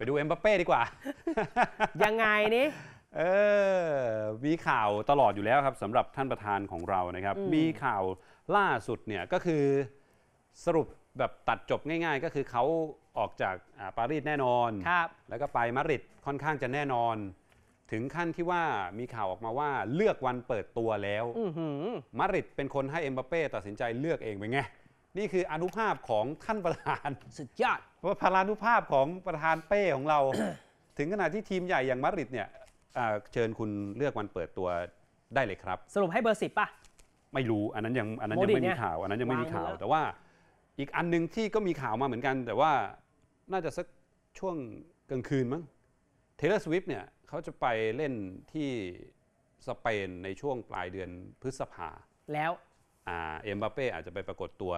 ไปดูเอ็มบัปเป้ดีกว่า ยังไงนี่เออ มีข่าวตลอดอยู่แล้วครับสำหรับท่านประธานของเรานะครับ มีข่าวล่าสุดเนี่ยก็คือสรุปแบบตัดจบง่ายๆ ก็คือเขาออกจากปารีสแน่นอน ครับ แล้วก็ไปมาริดค่อนข้างจะแน่นอน ถึงขั้นที่ว่ามีข่าวออกมาว่าเลือกวันเปิดตัวแล้วมาริดเป็นคนให้เอ็มบัปเป้ตัดสินใจเลือกเองไปไงนี่คืออนุภาพของท่านประธานสุดยอดว่าพลานุภาพของประธานเป้ของเรา ถึงขนาดที่ทีมใหญ่อย่างมาริดเนี่ยเชิญคุณเลือกวันเปิดตัวได้เลยครับ สรุปให้เบอร์สิบป่ะ ไม่รู้อันนั้นยังอันนั้นยังไม่มีข่าวอันนั้นยังไม่มีข่าวแต่ว่าอีกอันหนึ่งที่ก็มีข่าวมาเหมือนกัน แต่ว่าน่าจะสักช่วงกลางคืนมั้งเทเลสวิฟเนี่ยเขาจะไปเล่นที่สเปนในช่วงปลายเดือนพฤษภาแล้วเอ็มบัปเป้อาจจะไปปรากฏตัว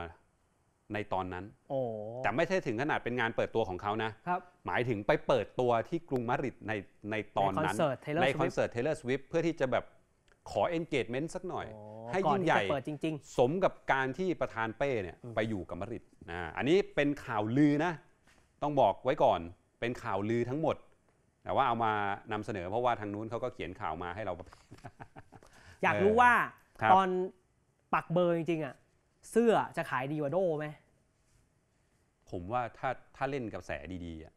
ในตอนนั้นโอ้แต่ไม่ใช่ถึงขนาดเป็นงานเปิดตัวของเขานะครับหมายถึงไปเปิดตัวที่กรุงมาริดในในตอนนั้น ในคอนเสิร์ตเทเลอร์สวิฟเพื่อที่จะแบบขอเอนเกจเมนต์สักหน่อยอให้ยิ่งใหญ่จริงสมกับการที่ประธานเป้เนี่ยไปอยู่กับมาริดนะอันนี้เป็นข่าวลือนะต้องบอกไว้ก่อนเป็นข่าวลือทั้งหมด แต่ว่าเอามานำเสนอเพราะว่าทางนู้นเขาก็เขียนข่าวมาให้เรา อยากรู้ว่าตอนปักเบอร์จริงๆอ่ะเสื้อจะขายดีกว่าโดไหมผมว่าถ้าถ้าเล่นกับแสดีๆอ่ะ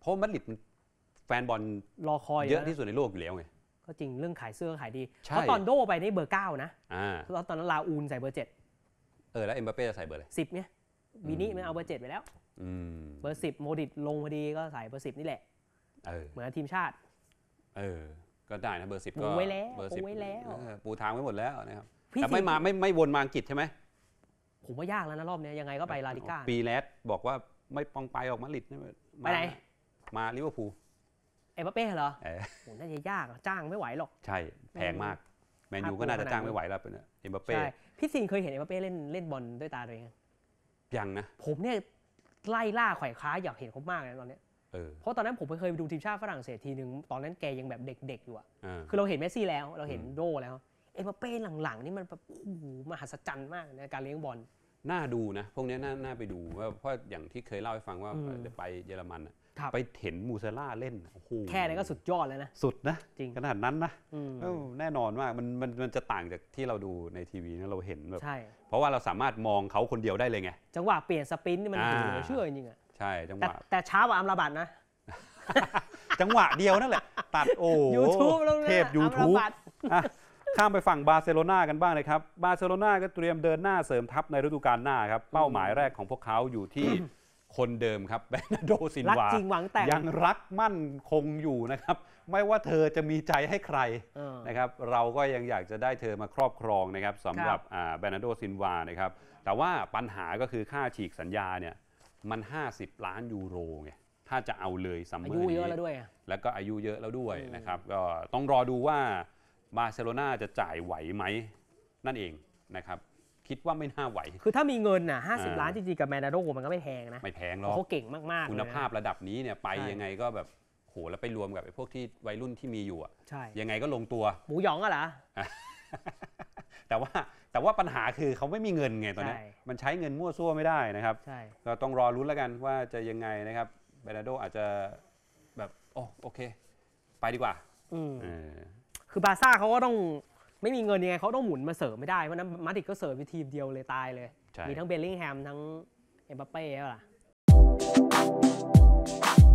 เพราะมัดริดแฟนบอลรอคอยเยอะที่สุดในโลกอยู่แล้วไงก็จริงเรื่องขายเสื้อขายดีเพราะตอนโดไปได้เบอร์เก้านะแล้วตอนนั้นลาอูนใส่เบอร์เจ็ดเออแล้วเอ็มบาเป้จะใส่เบอร์อะไรสิบเนี่ยวินี่มันเอาเบอร์เจ็ดไปแล้วเบอร์สิบโมดิตลงพอดีก็ใส่เบอร์สิบนี่แหละเหมือนทีมชาติเออก็ได้นะเบอร์สิบก็ไว้แล้วเบอร์สิบไว้แล้วปูทางไว้หมดแล้วนะครับแต่ไม่มาไม่ไม่วนมาอังกฤษใช่ไหมผมว่ายากแล้วนะรอบนี้ยังไงก็ไปลาลิก้าปีแรกบอกว่าไม่ปองไปออกมาลิดไปไหนมาลิเวอร์พูลเอเปเป้เหรอผมน่าจะยากจ้างไม่ไหวหรอกใช่แพงมากแมนยูก็น่าจะจ้างไม่ไหวแล้วเป็นเอเปเป้พี่สินเคยเห็นเอเปเป้เล่นเล่นบอลด้วยตาตัวเองยังนะ ผมเนี่ยไล่ล่าไขว่คว้าอยากเห็นเขามากเลยตอนนี้เพราะตอนนั้นผมเคยไปดูทีมชาติฝรั่งเศสทีหนึ่งตอนนั้นแกยังแบบเด็กๆอยู่อ่ะคือเราเห็นเมสซี่แล้วเราเห็นโดแล้วเอ็มบัปเป้หลังๆนี่มันแบบโอ้โหมหัศจรรย์มากในการเลี้ยงบอล น่าดูนะ พวกนี้น่าน่าไปดูว่าเพราะอย่างที่เคยเล่าให้ฟังว่าจะไปเยอรมันไปเห็นมูเซล่าเล่นโอ้โหแค่นี้นก็สุดยอดแล้วนะสุดนะจริงขนาดนั้นนะแน่นอนว่ามันมันมันจะต่างจากที่เราดูในทีวีนะเราเห็นแบบเพราะว่าเราสามารถมองเขาคนเดียวได้เลยไง จังหวะเปลี่ยนสปินนี่มันเหือเชื่อจริงอ่ะใช่จังหวะแต่เช้าว่าอัมราบัตนะจังหวะเดียวนั่นแหละ ตัดโอ้ยูทูบเทปยูทูบข้ามไปฝั่งบาร์เซโลนากันบ้างนะครับ บาร์เซโลนาก็เตรียมเดินหน้าเสริมทัพในฤดูกาลหน้าครับ เป้าหมายแรกของพวกเขาอยู่ที่คนเดิมครับแบนาโดซินวารวงยังรักมั่นคงอยู่นะครับ ไม่ว่าเธอจะมีใจให้ใครนะครับ เราก็ยังอยากจะได้เธอมาครอบครองนะครับสำหรับแบนาโดซินวานะครับ แต่ว่าปัญหาก็คือค่าฉีกสัญญาเนี่ยมัน 50ล้านยูโรไงถ้าจะเอาเลยสัมเมออายุเยอะแล้วด้วยแล้วก็อายุเยอะแล้วด้วยนะครับก็ต้องรอดูว่าบาร์เซโลนาจะจ่ายไหวไหมนั่นเองนะครับ คิดว่าไม่น่าไหว คือถ้ามีเงินน่ะห้าสิบล้านจริงๆ กับแมนดาโรมันก็ไม่แพงนะ ไม่แพงหรอกเขาเก่งมากๆ คุณภาพระดับนี้เนี่ยไปยังไงก็แบบ โหแล้วไปรวมกับไอ้พวกที่วัยรุ่นที่มีอยู่อ่ะใช่ยังไงก็ลงตัว หมูหยองอะเหรอแต่ว่าแต่ว่าปัญหาคือเขาไม่มีเงินไงตอนนี้มันใช้เงินมั่วซั่วไม่ได้นะครับเราต้องรอรุ้นแล้วกันว่าจะยังไงนะครับเบนาโดอาจจะแบบโอ้โอเค ไปดีกว่า อืคือบาซ่าเขาก็ต้องไม่มีเงินยังไงเขาต้องหมุนมาเสริมไม่ได้เพราะนั้นมาติดก็เสริมไปทีมเดียวเลยตายเลย มีทั้งเบลลิงแฮมทั้งเอ็มบัปเป้แล้วล่ะ